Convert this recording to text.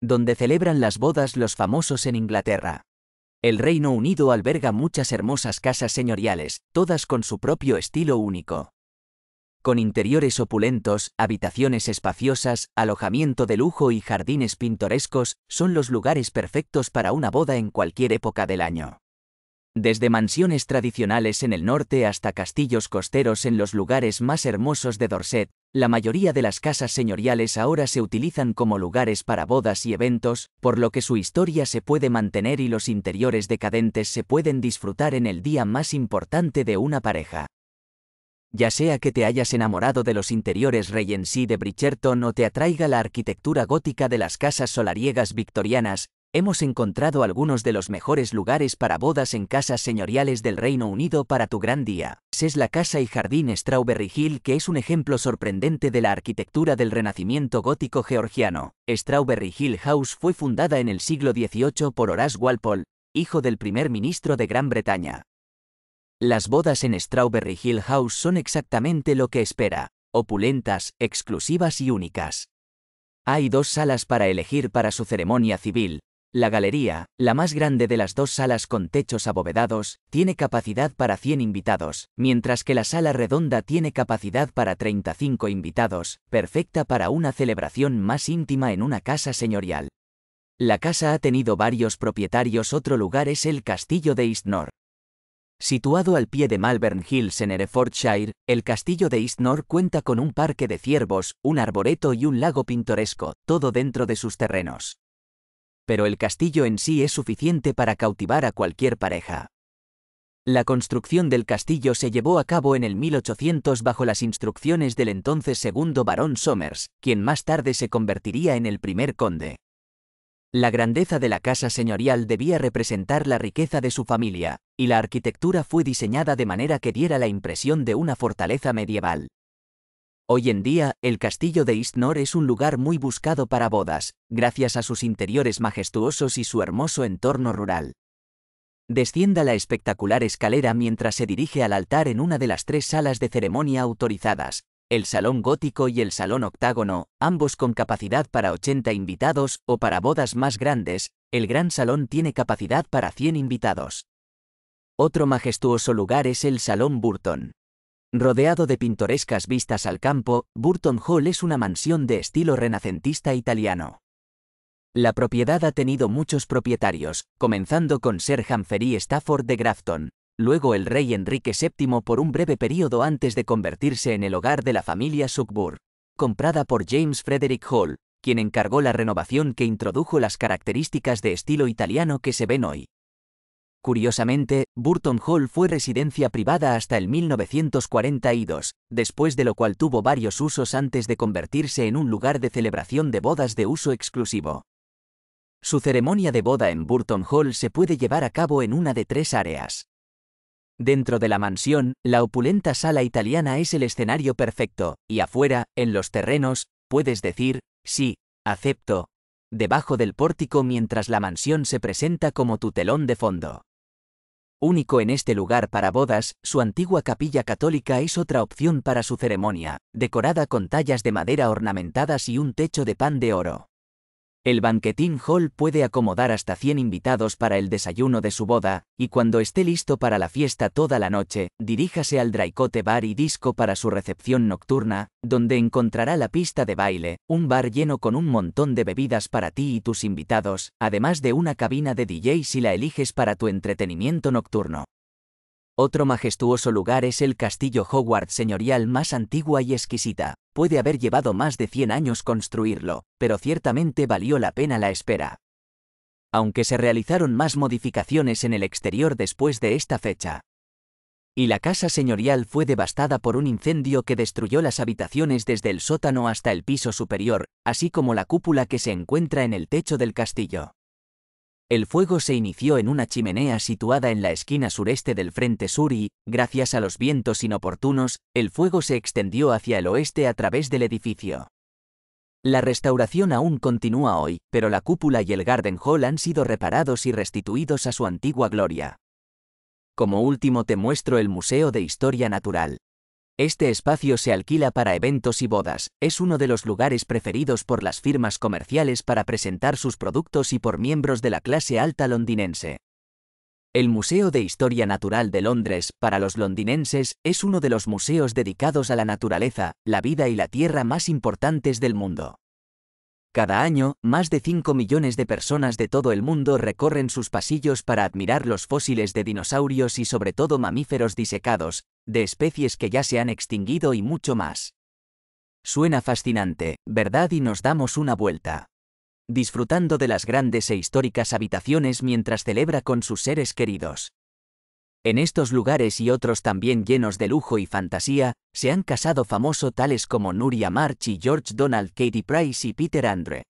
donde celebran las bodas los famosos en Inglaterra. El Reino Unido alberga muchas hermosas casas señoriales, todas con su propio estilo único. Con interiores opulentos, habitaciones espaciosas, alojamiento de lujo y jardines pintorescos, son los lugares perfectos para una boda en cualquier época del año desde mansiones tradicionales en el norte hasta castillos costeros en los lugares más hermosos de Dorset, la mayoría de las casas señoriales ahora se utilizan como lugares para bodas y eventos, por lo que su historia se puede mantener y los interiores decadentes se pueden disfrutar en el día más importante de una pareja. Ya sea que te hayas enamorado de los interiores sí de Bridgerton o te atraiga la arquitectura gótica de las casas solariegas victorianas, Hemos encontrado algunos de los mejores lugares para bodas en casas señoriales del Reino Unido para tu gran día. Es la casa y jardín Strawberry Hill que es un ejemplo sorprendente de la arquitectura del renacimiento gótico georgiano. Strawberry Hill House fue fundada en el siglo XVIII por Horace Walpole, hijo del primer ministro de Gran Bretaña. Las bodas en Strawberry Hill House son exactamente lo que espera, opulentas, exclusivas y únicas. Hay dos salas para elegir para su ceremonia civil, la galería, la más grande de las dos salas con techos abovedados, tiene capacidad para 100 invitados, mientras que la sala redonda tiene capacidad para 35 invitados, perfecta para una celebración más íntima en una casa señorial. La casa ha tenido varios propietarios, otro lugar es el castillo de Eastnor. Situado al pie de Malvern Hills en Herefordshire, el castillo de Eastnor cuenta con un parque de ciervos, un arboreto y un lago pintoresco, todo dentro de sus terrenos pero el castillo en sí es suficiente para cautivar a cualquier pareja. La construcción del castillo se llevó a cabo en el 1800 bajo las instrucciones del entonces segundo barón Somers, quien más tarde se convertiría en el primer conde. La grandeza de la casa señorial debía representar la riqueza de su familia, y la arquitectura fue diseñada de manera que diera la impresión de una fortaleza medieval. Hoy en día, el castillo de Istnor es un lugar muy buscado para bodas, gracias a sus interiores majestuosos y su hermoso entorno rural. Descienda la espectacular escalera mientras se dirige al altar en una de las tres salas de ceremonia autorizadas, el salón gótico y el salón octágono, ambos con capacidad para 80 invitados o para bodas más grandes, el gran salón tiene capacidad para 100 invitados. Otro majestuoso lugar es el Salón Burton. Rodeado de pintorescas vistas al campo, Burton Hall es una mansión de estilo renacentista italiano. La propiedad ha tenido muchos propietarios, comenzando con Sir Humphrey Stafford de Grafton, luego el rey Enrique VII por un breve período antes de convertirse en el hogar de la familia Sukbur, comprada por James Frederick Hall, quien encargó la renovación que introdujo las características de estilo italiano que se ven hoy. Curiosamente, Burton Hall fue residencia privada hasta el 1942, después de lo cual tuvo varios usos antes de convertirse en un lugar de celebración de bodas de uso exclusivo. Su ceremonia de boda en Burton Hall se puede llevar a cabo en una de tres áreas. Dentro de la mansión, la opulenta sala italiana es el escenario perfecto, y afuera, en los terrenos, puedes decir, sí, acepto, debajo del pórtico mientras la mansión se presenta como tu telón de fondo. Único en este lugar para bodas, su antigua capilla católica es otra opción para su ceremonia, decorada con tallas de madera ornamentadas y un techo de pan de oro. El banquetín hall puede acomodar hasta 100 invitados para el desayuno de su boda, y cuando esté listo para la fiesta toda la noche, diríjase al Draicote Bar y Disco para su recepción nocturna, donde encontrará la pista de baile, un bar lleno con un montón de bebidas para ti y tus invitados, además de una cabina de DJ si la eliges para tu entretenimiento nocturno. Otro majestuoso lugar es el castillo Hogwarts, señorial más antigua y exquisita. Puede haber llevado más de 100 años construirlo, pero ciertamente valió la pena la espera. Aunque se realizaron más modificaciones en el exterior después de esta fecha. Y la casa señorial fue devastada por un incendio que destruyó las habitaciones desde el sótano hasta el piso superior, así como la cúpula que se encuentra en el techo del castillo. El fuego se inició en una chimenea situada en la esquina sureste del frente sur y, gracias a los vientos inoportunos, el fuego se extendió hacia el oeste a través del edificio. La restauración aún continúa hoy, pero la cúpula y el Garden Hall han sido reparados y restituidos a su antigua gloria. Como último te muestro el Museo de Historia Natural. Este espacio se alquila para eventos y bodas, es uno de los lugares preferidos por las firmas comerciales para presentar sus productos y por miembros de la clase alta londinense. El Museo de Historia Natural de Londres, para los londinenses, es uno de los museos dedicados a la naturaleza, la vida y la tierra más importantes del mundo. Cada año, más de 5 millones de personas de todo el mundo recorren sus pasillos para admirar los fósiles de dinosaurios y sobre todo mamíferos disecados, de especies que ya se han extinguido y mucho más. Suena fascinante, ¿verdad? Y nos damos una vuelta. Disfrutando de las grandes e históricas habitaciones mientras celebra con sus seres queridos. En estos lugares y otros también llenos de lujo y fantasía, se han casado famosos tales como Nuria March y George Donald, Katie Price y Peter Andre.